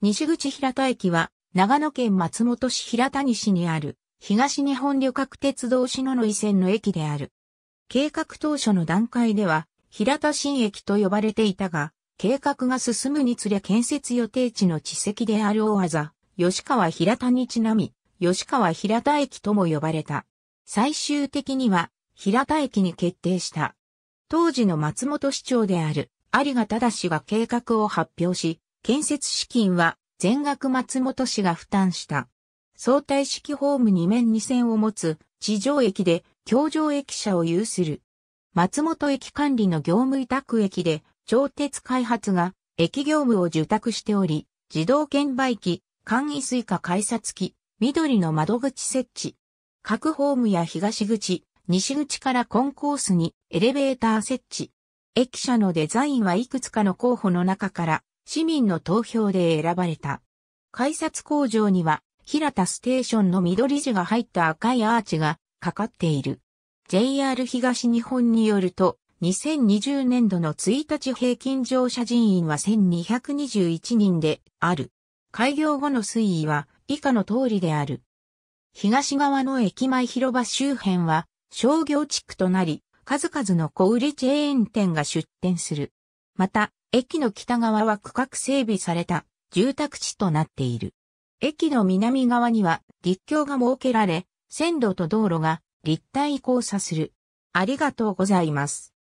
西口平田駅は、長野県松本市平谷市にある、東日本旅客鉄道篠ノ井線の駅である。計画当初の段階では、平田新駅と呼ばれていたが、計画が進むにつれ建設予定地の地籍である大技、吉川平田にちなみ、吉川平田駅とも呼ばれた。最終的には、平田駅に決定した。当時の松本市長である、有賀正が計画を発表し、建設資金は全額松本市が負担した。相対式ホーム2面2線を持つ地上駅で京上駅舎を有する。松本駅管理の業務委託駅で調鉄開発が駅業務を受託しており、自動券売機、簡易スイカ改札機、緑の窓口設置。各ホームや東口、西口からコンコースにエレベーター設置。駅舎のデザインはいくつかの候補の中から市民の投票で選ばれた。改札工場には、平田ステーションの緑地が入った赤いアーチがかかっている。JR 東日本によると、2020年度の1日平均乗車人員は1221人である。開業後の推移は以下の通りである。東側の駅前広場周辺は商業地区となり、数々の小売チェーン店が出店する。また、駅の北側は区画整備された住宅地となっている。駅の南側には立橋が設けられ、線路と道路が立体交差する。ありがとうございます。